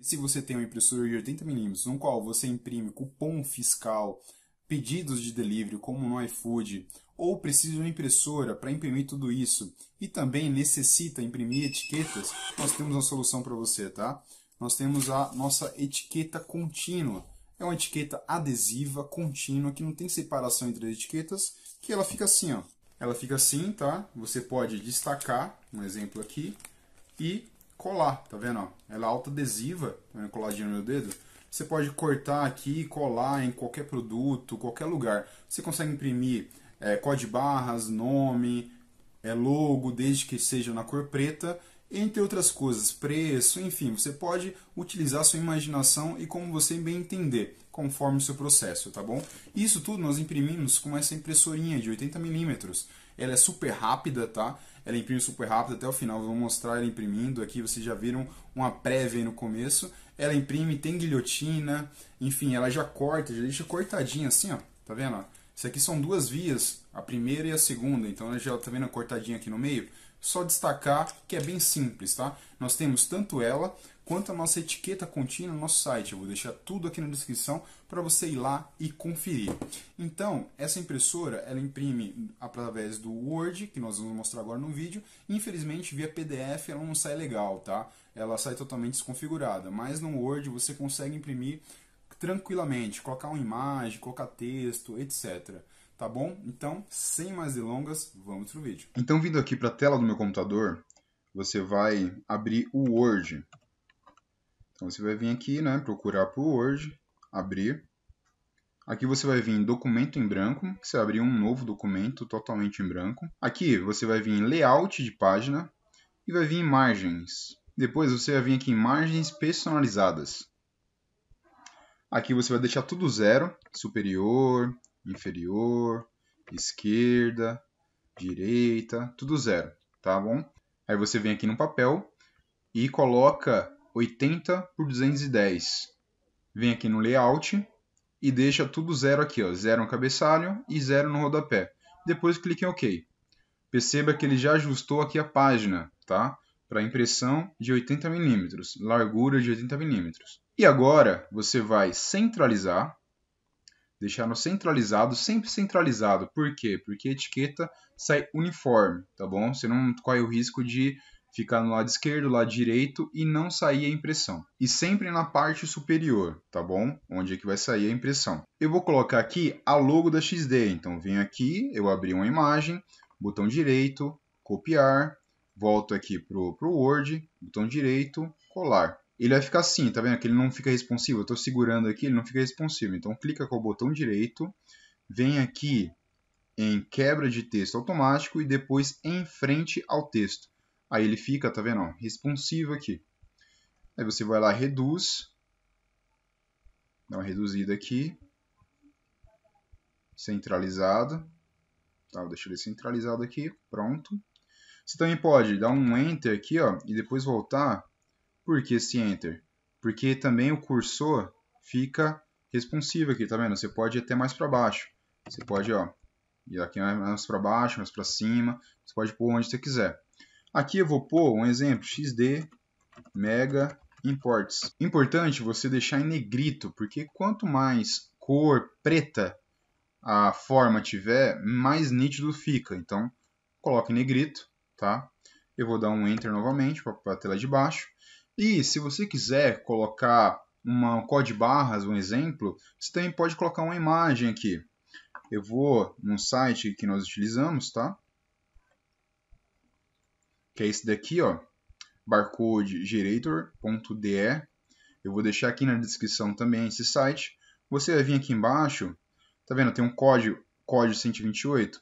E se você tem uma impressora de 80mm, no qual você imprime cupom fiscal, pedidos de delivery, como no iFood, ou precisa de uma impressora para imprimir tudo isso, e também necessita imprimir etiquetas, nós temos uma solução para você, tá? Nós temos a nossa etiqueta contínua. É uma etiqueta adesiva, contínua, que não tem separação entre as etiquetas, que ela fica assim, ó. Ela fica assim, tá? Você pode destacar, um exemplo aqui, e colar, tá vendo? Ó? Ela é autoadesiva, tá vendo? coladinha no meu dedo. Você pode cortar aqui e colar em qualquer produto, qualquer lugar. Você consegue imprimir é, código barras, nome, é, logo, desde que seja na cor preta entre outras coisas, preço, enfim, você pode utilizar sua imaginação e como você bem entender, conforme o seu processo, tá bom? Isso tudo nós imprimimos com essa impressorinha de 80 milímetros. Ela é super rápida, tá? Ela imprime super rápido até o final. Eu vou mostrar ela imprimindo aqui. Vocês já viram uma prévia no começo. Ela imprime, tem guilhotina, enfim, ela já corta, já deixa cortadinha assim, ó. Tá vendo? Isso aqui são duas vias, a primeira e a segunda, então já está vendo a cortadinha aqui no meio? Só destacar que é bem simples, tá? Nós temos tanto ela quanto a nossa etiqueta contínua no nosso site. Eu vou deixar tudo aqui na descrição para você ir lá e conferir. Então, essa impressora, ela imprime através do Word, que nós vamos mostrar agora no vídeo. Infelizmente, via PDF ela não sai legal, tá? Ela sai totalmente desconfigurada, mas no Word você consegue imprimir tranquilamente, colocar uma imagem, colocar texto, etc. Tá bom? Então, sem mais delongas, vamos pro vídeo. Então, vindo aqui para a tela do meu computador, você vai abrir o Word. Então, você vai vir aqui, né, procurar por Word, abrir. Aqui você vai vir em documento em branco, que você abrir um novo documento totalmente em branco. Aqui você vai vir em layout de página e vai vir em imagens. Depois você vai vir aqui em imagens personalizadas. Aqui você vai deixar tudo zero, superior, inferior, esquerda, direita, tudo zero, tá bom? Aí você vem aqui no papel e coloca 80 por 210. Vem aqui no layout e deixa tudo zero aqui, ó, zero no cabeçalho e zero no rodapé. Depois clique em OK. Perceba que ele já ajustou aqui a página, tá? Para impressão de 80 mm, largura de 80 mm. E agora você vai centralizar, deixar no centralizado, sempre centralizado. Por quê? Porque a etiqueta sai uniforme, tá bom? Você não corre o risco de ficar no lado esquerdo, lado direito e não sair a impressão. E sempre na parte superior, tá bom? Onde é que vai sair a impressão. Eu vou colocar aqui a logo da XD, então vem aqui, eu abri uma imagem, botão direito, copiar, volto aqui para o Word, botão direito, colar ele vai ficar assim, tá vendo? Que ele não fica responsivo. Eu estou segurando aqui, ele não fica responsivo. Então clica com o botão direito, vem aqui em quebra de texto automático e depois em frente ao texto. Aí ele fica, tá vendo? responsivo aqui. Aí você vai lá, reduz. Dá uma reduzida aqui. Centralizado. Tá, deixa ele centralizado aqui. Pronto. Você também pode dar um Enter aqui ó, e depois voltar por que esse Enter? Porque também o cursor fica responsivo aqui, tá vendo? Você pode ir até mais para baixo. Você pode, ó, ir aqui mais para baixo, mais para cima. Você pode pôr onde você quiser. Aqui eu vou pôr um exemplo, xd mega imports. Importante você deixar em negrito, porque quanto mais cor preta a forma tiver, mais nítido fica. Então, coloque em negrito, tá? Eu vou dar um Enter novamente para a tela de baixo. E se você quiser colocar uma, um código de barras, um exemplo, você também pode colocar uma imagem aqui. Eu vou num site que nós utilizamos, tá? Que é esse daqui, ó, barcodegenerator.de. Eu vou deixar aqui na descrição também esse site. Você vai vir aqui embaixo, tá vendo? Tem um código, código 128.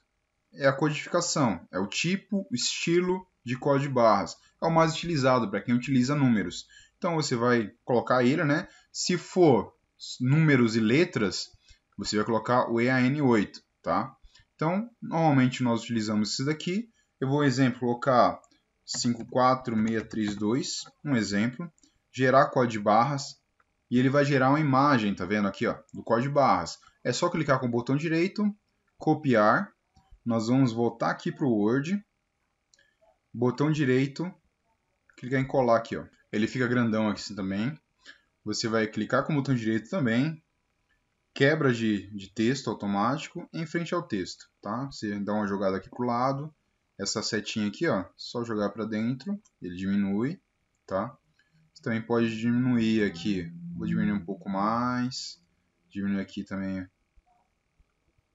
É a codificação, é o tipo, o estilo de código de barras é o mais utilizado para quem utiliza números. Então você vai colocar ele, né? Se for números e letras, você vai colocar o EAN8, tá? Então, normalmente nós utilizamos esse daqui. Eu vou, exemplo, colocar 54632, um exemplo, gerar código de barras, e ele vai gerar uma imagem, tá vendo aqui, ó, do código de barras. É só clicar com o botão direito, copiar, nós vamos voltar aqui para o Word, botão direito, clicar em colar aqui, ó. Ele fica grandão aqui assim também. Você vai clicar com o botão direito também, quebra de, de texto automático em frente ao texto, tá? Você dá uma jogada aqui pro lado, essa setinha aqui, ó, só jogar para dentro, ele diminui, tá? Você também pode diminuir aqui, vou diminuir um pouco mais, diminuir aqui também a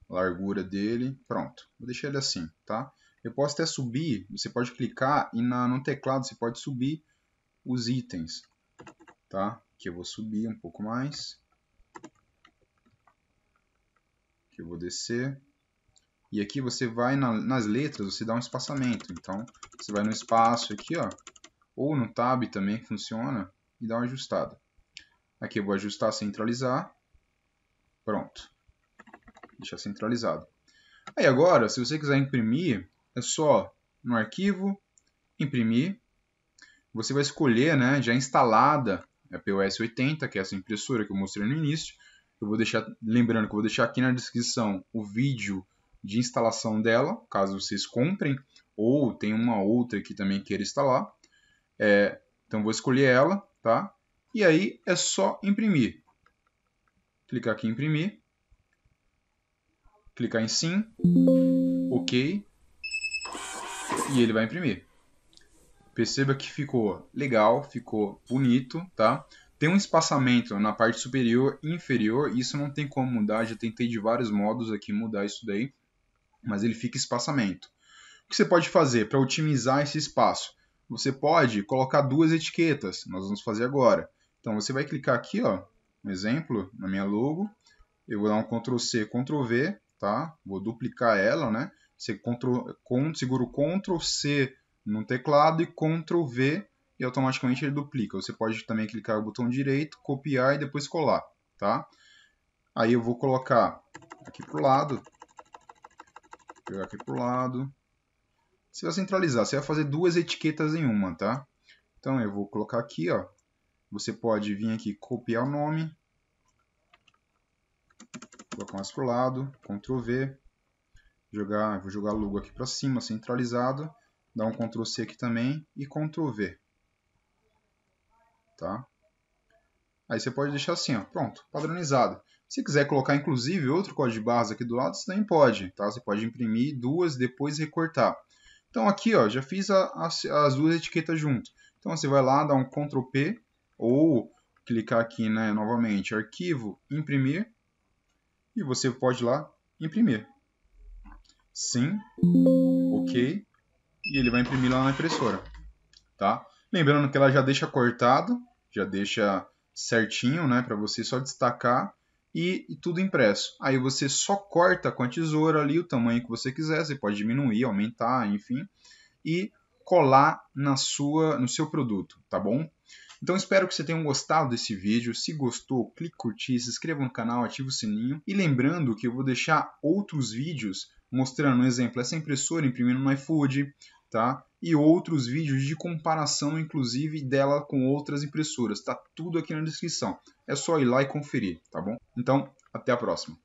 largura dele, pronto. Vou deixar ele assim, tá? Eu posso até subir, você pode clicar e na, no teclado você pode subir os itens, tá? Que eu vou subir um pouco mais. Que eu vou descer. E aqui você vai na, nas letras, você dá um espaçamento. Então, você vai no espaço aqui, ó. Ou no tab também funciona. E dá uma ajustada. Aqui eu vou ajustar, centralizar. Pronto. Deixar centralizado. Aí agora, se você quiser imprimir, é só no arquivo, imprimir. Você vai escolher né, já instalada a POS 80, que é essa impressora que eu mostrei no início. Eu vou deixar, lembrando que eu vou deixar aqui na descrição o vídeo de instalação dela, caso vocês comprem, ou tem uma outra que também queira instalar. É, então vou escolher ela, tá? E aí é só imprimir. Clicar aqui em imprimir. Clicar em sim. OK e ele vai imprimir. Perceba que ficou legal, ficou bonito, tá? Tem um espaçamento na parte superior e inferior, isso não tem como mudar, já tentei de vários modos aqui mudar isso daí, mas ele fica espaçamento. O que você pode fazer para otimizar esse espaço? Você pode colocar duas etiquetas, nós vamos fazer agora. Então você vai clicar aqui, ó, um exemplo, na minha logo, eu vou dar um Ctrl C, Ctrl V, tá? Vou duplicar ela, né? Você control, segura o Ctrl C no teclado e Ctrl V e automaticamente ele duplica. Você pode também clicar o botão direito, copiar e depois colar, tá? Aí eu vou colocar aqui pro lado, pegar aqui pro lado. Você vai centralizar, você vai fazer duas etiquetas em uma, tá? Então eu vou colocar aqui, ó. Você pode vir aqui copiar o nome, colocar mais pro lado, Ctrl V, jogar, vou jogar logo aqui para cima, centralizado, dar um Ctrl C aqui também e Ctrl V. Tá? Aí você pode deixar assim, ó, pronto, padronizado. Se quiser colocar, inclusive, outro código de barras aqui do lado, você também pode, tá? Você pode imprimir duas, depois recortar. Então aqui, ó, já fiz a, as, as duas etiquetas junto. Então você vai lá, dá um Ctrl P, ou clicar aqui, né, novamente, arquivo, imprimir, e você pode lá imprimir sim, ok, e ele vai imprimir lá na impressora, tá? Lembrando que ela já deixa cortado, já deixa certinho, né, para você só destacar e, e, tudo impresso. Aí você só corta com a tesoura ali o tamanho que você quiser, você pode diminuir, aumentar, enfim, e colar na sua, no seu produto, tá bom? Então espero que você tenham gostado desse vídeo. Se gostou, clique curtir, se inscreva no canal, ative o sininho e lembrando que eu vou deixar outros vídeos mostrando um exemplo, é essa impressora imprimindo no iFood, tá? E outros vídeos de comparação, inclusive, dela com outras impressoras. Tá tudo aqui na descrição. É só ir lá e conferir, tá bom? Então, até a próxima.